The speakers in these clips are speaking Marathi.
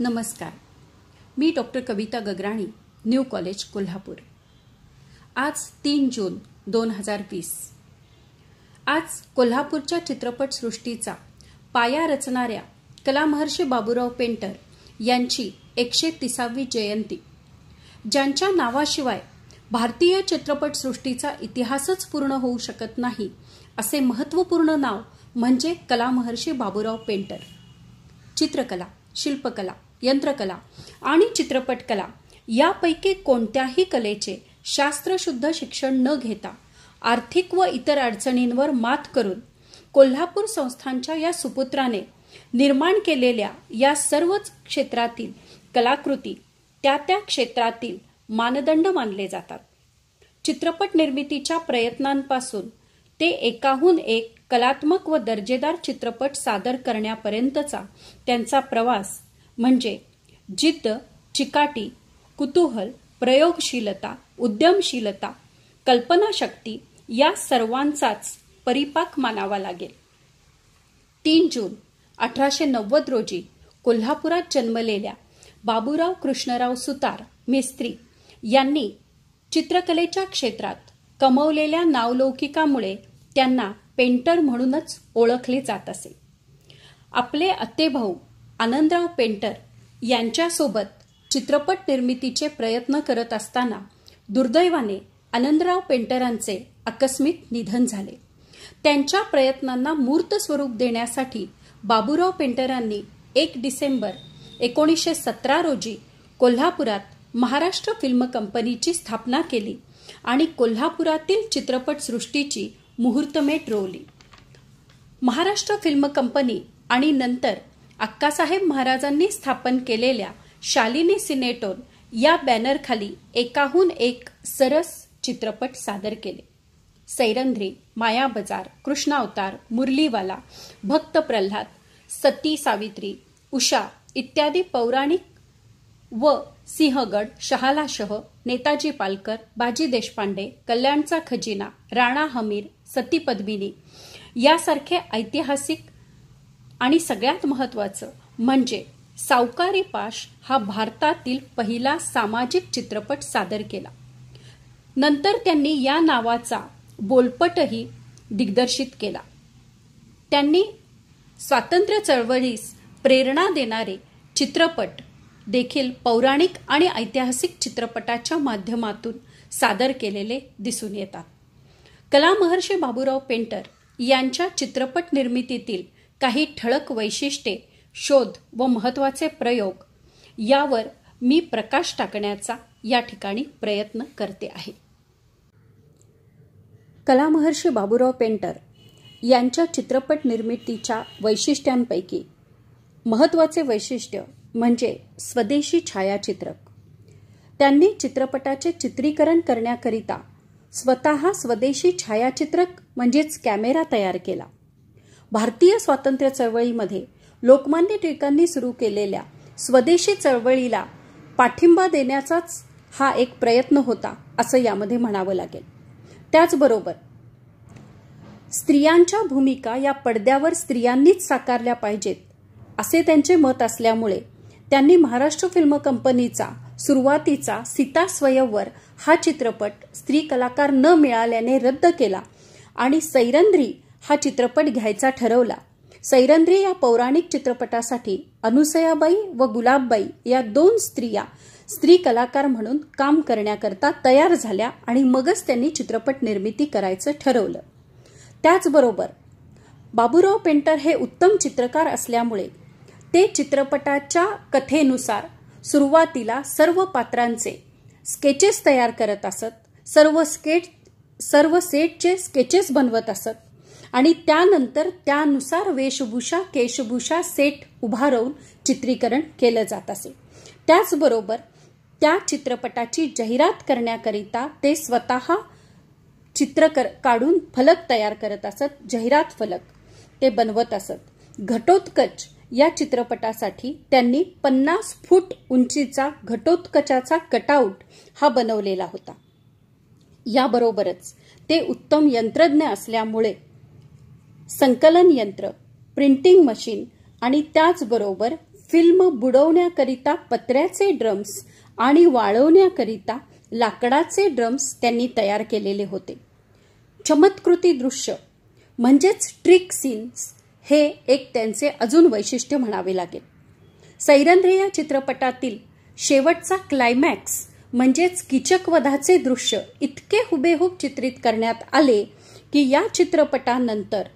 नमस्कार मी doctor Kavita Gagrani new college Kolhapur आज तीन जून दोन हजार वीस आज कोल्हापूरच्या चित्रपटसृष्टीचा पाया रचणाऱ्या कलामहर्षी बाबूराव पेंटर यांची एकशे तिसावी जयंती ज्यांच्या नावाशिवाय भारतीय चित्रपटसृष्टीचा इतिहासच पूर्ण होऊ शकत नाही असे महत्त्वपूर्ण नाव म्हणजे कलामहर्षी बाबूराव पेंटर चित्रकला शिल्पकला यंत्रकला आणि चित्रपटकला यापैकी कोणत्याही कलेचे शास्त्रशुद्ध शिक्षण न घेता आर्थिक व इतर अडचणींवर मात करून कोल्हापूर संस्थांच्या या सुपुत्राने निर्माण केलेल्या या सर्वच क्षेत्रातील कलाकृती त्या त्या क्षेत्रातील मानदंड मानले जातात चित्रपट निर्मितीच्या प्रयत्नांपासून ते एकाहून एक कलात्मक व दर्जेदार चित्रपट सादर करण्यापर्यंतचा त्यांचा प्रवास म्हणजे जिद्द चिकाटी कुतूहल प्रयोगशीलता उद्यमशीलता कल्पनाशक्ती या सर्वांचाच परिपाक मानावा लागेल तीन जून अठराशे नव्वद रोजी कोल्हापुरात जन्मलेल्या बाबूराव कृष्णराव सुतार मेस्त्री यांनी चित्रकलेच्या क्षेत्रात कमवलेल्या नावलौकिकामुळे त्यांना पेंटर म्हणूनच ओळखले जात असे आपले भाऊ आनंदराव पेंटर यांच्यासोबत चित्रपट निर्मितीचे प्रयत्न करत असताना दुर्दैवाने आनंदराव पेंटरांचे आकस्मिक निधन झाले त्यांच्या प्रयत्नांना मूर्त स्वरूप देण्यासाठी बाबूराव पेंटरांनी एक डिसेंबर एकोणीसशे सतरा रोजी कोल्हापुरात महाराष्ट्र फिल्म कंपनीची स्थापना केली आणि कोल्हापुरातील चित्रपटसृष्टीची मुहूर्तमेट रोवली महाराष्ट्र फिल्म कंपनी आणि नंतर अक्कासाहेब महाराजांनी स्थापन केलेल्या शालिनी सिनेटोन या बॅनरखाली एकाहून एक सरस चित्रपट सादर केले सैरंध्री माया बजार कृष्णावतार मुरलीवाला भक्त प्रल्हाद सती सावित्री उषा इत्यादी पौराणिक व सिंहगड शहालाशह नेताजी पालकर बाजी देशपांडे कल्याणचा खजिना राणा हमीर सती पद्मिनी यासारखे ऐतिहासिक आणि सगळ्यात महत्वाचं म्हणजे सावकारी पाश हा भारतातील पहिला सामाजिक चित्रपट सादर केला नंतर त्यांनी या नावाचा बोलपटही दिग्दर्शित केला त्यांनी स्वातंत्र्य चळवळीस प्रेरणा देणारे चित्रपट देखील पौराणिक आणि ऐतिहासिक चित्रपटाच्या माध्यमातून सादर केलेले दिसून येतात कला महर्षी बाबूराव पेंटर यांच्या चित्रपट निर्मितीतील काही ठळक वैशिष्ट्ये शोध व महत्त्वाचे प्रयोग यावर मी प्रकाश टाकण्याचा या ठिकाणी प्रयत्न करते आहे कलामहर्षी बाबूराव पेंटर यांच्या चित्रपट निर्मितीच्या वैशिष्ट्यांपैकी महत्त्वाचे वैशिष्ट्य म्हणजे स्वदेशी छायाचित्रक त्यांनी चित्रपटाचे चित्रीकरण करण्याकरिता स्वतः स्वदेशी छायाचित्रक म्हणजेच कॅमेरा तयार केला भारतीय स्वातंत्र्य चळवळीमध्ये लोकमान्य टिळकांनी सुरू केलेल्या स्वदेशी चळवळीला पाठिंबा देण्याचाच हा एक प्रयत्न होता असं यामध्ये म्हणावं लागेल त्याचबरोबर स्त्रियांच्या भूमिका या पडद्यावर स्त्रियांनीच साकारल्या पाहिजेत असे त्यांचे मत असल्यामुळे त्यांनी महाराष्ट्र फिल्म कंपनीचा सुरुवातीचा सीता स्वयंवर हा चित्रपट स्त्री कलाकार न मिळाल्याने रद्द केला आणि सैरंद्री हा चित्रपट घ्यायचा ठरवला सैरंद्री या पौराणिक चित्रपटासाठी अनुसयाबाई व गुलाबबाई या दोन स्त्रिया स्त्री कलाकार म्हणून काम करण्याकरता तयार झाल्या आणि मगच त्यांनी चित्रपट निर्मिती करायचं ठरवलं त्याचबरोबर बाबूराव पेंटर हे उत्तम चित्रकार असल्यामुळे ते चित्रपटाच्या कथेनुसार सुरुवातीला सर्व पात्रांचे स्केचेस तयार करत असत सर्व स्केट सर्व सेटचे स्केचेस बनवत असत आणि त्यानंतर त्यानुसार वेशभूषा केशभूषा सेट उभारवून चित्रीकरण केलं जात असे त्याचबरोबर त्या चित्रपटाची जाहिरात करण्याकरिता ते स्वतः चित्र काढून फलक तयार करत असत जाहिरात फलक ते बनवत असत घटोत्कच या चित्रपटासाठी त्यांनी पन्नास फूट उंचीचा घटोत्कचाचा कटआउट हा बनवलेला होता याबरोबरच ते उत्तम यंत्रज्ञ असल्यामुळे संकलन यंत्र प्रिंटिंग मशीन आणि त्याचबरोबर फिल्म बुडवण्याकरिता पत्र्याचे ड्रम्स आणि वाळवण्याकरिता लाकडाचे ड्रम्स त्यांनी तयार केलेले होते चमत्कृती दृश्य म्हणजेच ट्रिक सीन्स हे एक त्यांचे अजून वैशिष्ट्य म्हणावे लागेल सैरंध्र या चित्रपटातील शेवटचा क्लायमॅक्स म्हणजेच किचकवधाचे दृश्य इतके हुबेहूब चित्रित करण्यात आले की या चित्रपटानंतर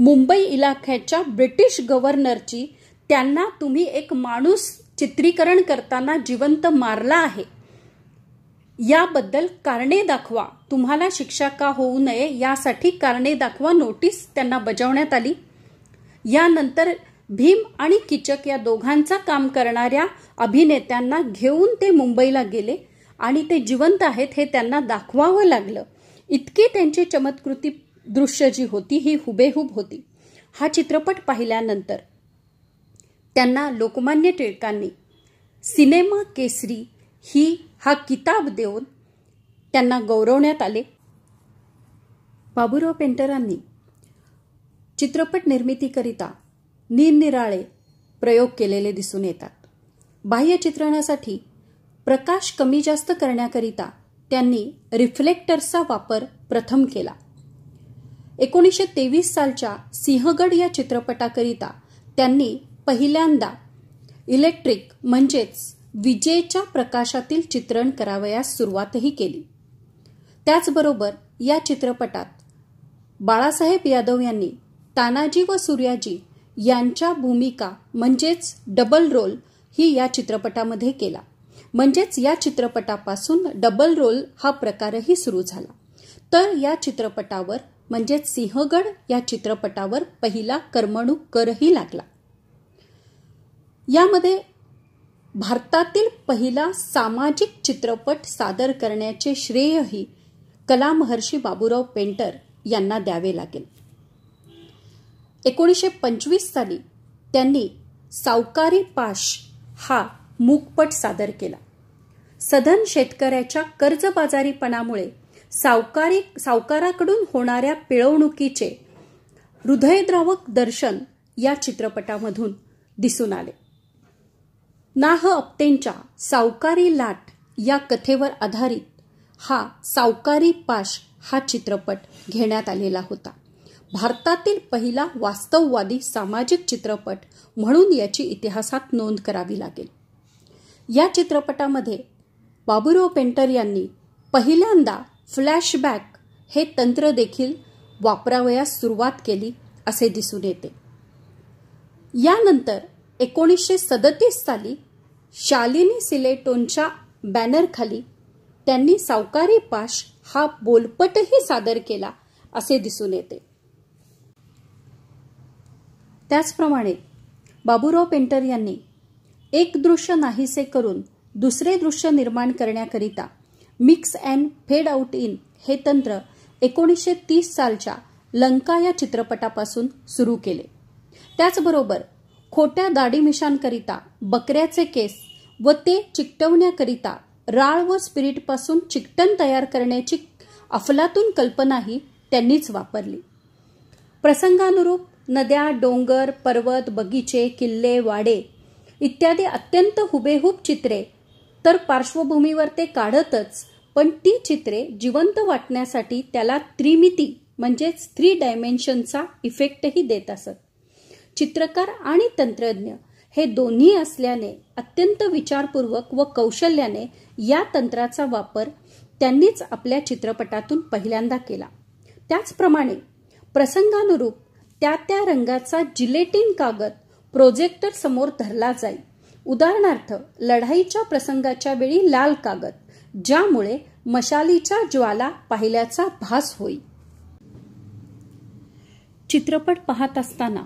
मुंबई इलाख्याच्या ब्रिटिश गव्हर्नरची त्यांना तुम्ही एक माणूस चित्रीकरण करताना जिवंत मारला आहे याबद्दल कारणे दाखवा तुम्हाला शिक्षा का होऊ नये यासाठी कारणे दाखवा नोटीस त्यांना बजावण्यात आली यानंतर भीम आणि किचक या दोघांचा काम करणाऱ्या अभिनेत्यांना घेऊन ते मुंबईला गेले आणि ते जिवंत आहेत हे त्यांना दाखवावं लागलं इतकी त्यांची चमत्कृती दृश्य जी होती ही हुबेहूब होती हा चित्रपट पाहिल्यानंतर त्यांना लोकमान्य टिळकांनी सिनेमा केसरी ही हा किताब देऊन त्यांना गौरवण्यात आले बाबुराव पेंटरांनी चित्रपट निर्मितीकरिता निरनिराळे प्रयोग केलेले दिसून येतात बाह्य चित्रणासाठी प्रकाश कमी जास्त करण्याकरिता त्यांनी रिफ्लेक्टर्सचा वापर प्रथम केला एकोणीसशे तेवीस सालच्या सिंहगड या चित्रपटाकरिता त्यांनी पहिल्यांदा इलेक्ट्रिक म्हणजेच विजेच्या प्रकाशातील चित्रण करावयास सुरुवातही केली त्याचबरोबर या चित्रपटात बाळासाहेब यादव यांनी तानाजी व सूर्याजी यांच्या भूमिका म्हणजेच डबल रोल ही या चित्रपटामध्ये केला म्हणजेच या चित्रपटापासून डबल रोल हा प्रकारही सुरू झाला तर या चित्रपटावर म्हणजेच सिंहगड या चित्रपटावर पहिला करमणूक करही लागला यामध्ये भारतातील पहिला सामाजिक चित्रपट सादर करण्याचे श्रेयही कलामहर्षी बाबूराव पेंटर यांना द्यावे लागेल एकोणीसशे पंचवीस साली त्यांनी सावकारी पाश हा मूकपट सादर केला सधन शेतकऱ्याच्या कर्जबाजारीपणामुळे सावकारी सावकाराकडून होणाऱ्या पिळवणुकीचे हृदयद्रावक दर्शन या चित्रपटामधून दिसून आले नाह अप्तेंच्या सावकारी लाट या कथेवर आधारित हा सावकारी पाश हा चित्रपट घेण्यात आलेला होता भारतातील पहिला वास्तववादी सामाजिक चित्रपट म्हणून याची इतिहासात नोंद करावी लागेल या चित्रपटामध्ये बाबुराव पेंटर यांनी पहिल्यांदा फ्लॅशबॅक हे तंत्र देखील वापरावयास सुरुवात केली असे दिसून येते यानंतर एकोणीसशे सदतीस साली शालिनी सिलेटोनच्या बॅनरखाली त्यांनी सावकारी पाश हा बोलपटही सादर केला असे दिसून येते त्याचप्रमाणे बाबूराव पेंटर यांनी एक दृश्य नाहीसे करून दुसरे दृश्य निर्माण करण्याकरिता mix and fade out in हे तंत्र एकोणीसशे तीस सालच्या लंका या चित्रपटापासून सुरू केले त्याचबरोबर खोट्या दाढीमिशांकरिता बकऱ्याचे केस व ते चिकटवण्याकरिता राळ व स्पिरिटपासून चिकटन तयार करण्याची अफलातून कल्पनाही त्यांनीच वापरली प्रसंगानुरूप नद्या डोंगर पर्वत बगीचे किल्ले वाडे इत्यादी अत्यंत हुबेहूब चित्रे तर पार्श्वभूमीवर ते काढतच पण ती चित्रे जिवंत वाटण्यासाठी त्याला त्रिमिती म्हणजेच थ्री डायमेन्शनचा इफेक्टही देत असत चित्रकार आणि तंत्रज्ञ हे दोन्ही असल्याने अत्यंत विचारपूर्वक व कौशल्याने या तंत्राचा वापर त्यांनीच आपल्या चित्रपटातून पहिल्यांदा केला त्याचप्रमाणे प्रसंगानुरूप त्या त्या रंगाचा जिलेटिन कागद प्रोजेक्टर समोर धरला जाईल उदाहरणार्थ लढाईच्या प्रसंगाच्या वेळी लाल कागद ज्यामुळे मशालीच्या ज्वाला पाहिल्याचा भास होई चित्रपट पाहत असताना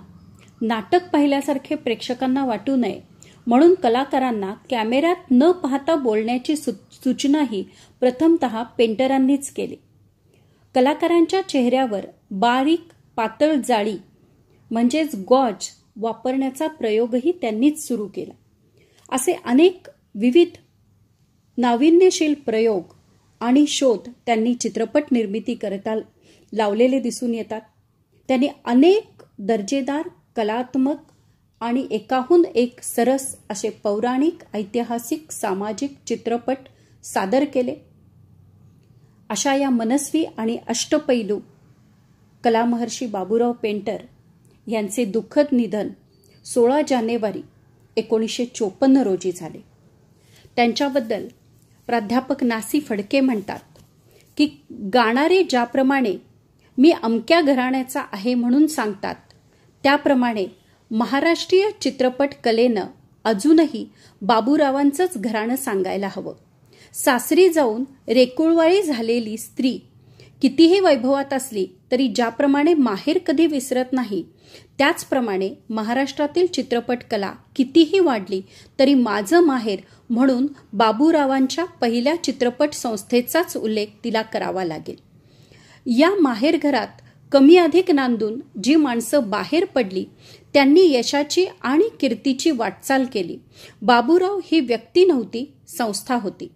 नाटक पाहिल्यासारखे प्रेक्षकांना वाटू नये म्हणून कलाकारांना कॅमेऱ्यात न पाहता बोलण्याची सूचनाही प्रथमत पेंटरांनीच केली कलाकारांच्या चेहऱ्यावर बारीक पातळ जाळी म्हणजेच गॉज वापरण्याचा प्रयोगही त्यांनीच सुरू केला असे अनेक विविध नाविन्यशील प्रयोग आणि शोध त्यांनी चित्रपट निर्मिती करता लावलेले दिसून येतात त्यांनी अनेक दर्जेदार कलात्मक आणि एकाहून एक सरस असे पौराणिक ऐतिहासिक सामाजिक चित्रपट सादर केले अशा या मनस्वी आणि अष्टपैलू कलामहर्षी बाबूराव पेंटर यांचे दुःखद निधन सोळा जानेवारी एकोणीसशे चोपन्न रोजी झाले त्यांच्याबद्दल प्राध्यापक नासी फडके म्हणतात की गाणारे ज्याप्रमाणे मी अमक्या घराण्याचा आहे म्हणून सांगतात त्याप्रमाणे महाराष्ट्रीय चित्रपट कलेनं अजूनही बाबूरावांचंच घराणं सांगायला हवं सासरी जाऊन रेकुळवाळी झालेली स्त्री कितीही वैभवात असली तरी ज्याप्रमाणे माहेर कधी विसरत नाही त्याचप्रमाणे महाराष्ट्रातील चित्रपट कला कितीही वाढली तरी माझं माहेर म्हणून बाबूरावांच्या पहिल्या चित्रपट संस्थेचाच उल्लेख तिला करावा लागेल या माहेर घरात कमी अधिक नांदून जी माणसं बाहेर पडली त्यांनी यशाची आणि कीर्तीची वाटचाल केली बाबूराव ही व्यक्ती नव्हती संस्था होती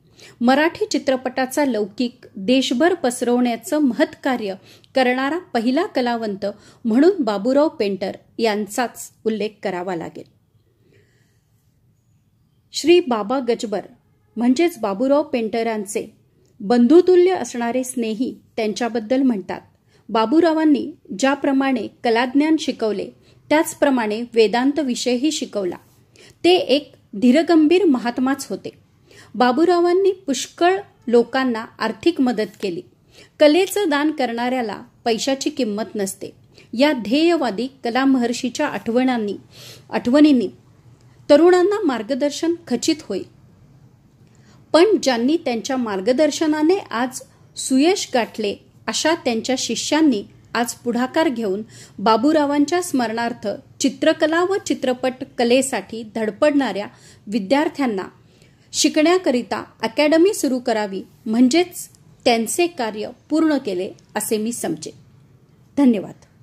मराठी चित्रपटाचा लौकिक देशभर पसरवण्याचं महत्कार्य करणारा पहिला कलावंत म्हणून बाबूराव पेंटर यांचाच उल्लेख करावा लागेल श्री बाबा गजबर म्हणजेच बाबूराव पेंटरांचे बंधुतुल्य असणारे स्नेही त्यांच्याबद्दल म्हणतात बाबूरावांनी ज्याप्रमाणे कलाज्ञान शिकवले त्याचप्रमाणे वेदांत विषयही शिकवला ते एक धीरगंभीर महात्माच होते बाबूरावांनी पुष्कळ लोकांना आर्थिक मदत केली कलेचं दान करणाऱ्याला पैशाची किंमत नसते या ध्येयवादी कलामहर्षीच्या आठवणांनी आठवणींनी तरुणांना मार्गदर्शन खचित होईल पण ज्यांनी त्यांच्या मार्गदर्शनाने आज सुयश गाठले अशा त्यांच्या शिष्यांनी आज पुढाकार घेऊन बाबूरावांच्या स्मरणार्थ चित्रकला व चित्रपट कलेसाठी धडपडणाऱ्या विद्यार्थ्यांना शिकण्याकरिता अकॅडमी सुरू करावी म्हणजेच त्यांचे कार्य पूर्ण केले असे मी समजे धन्यवाद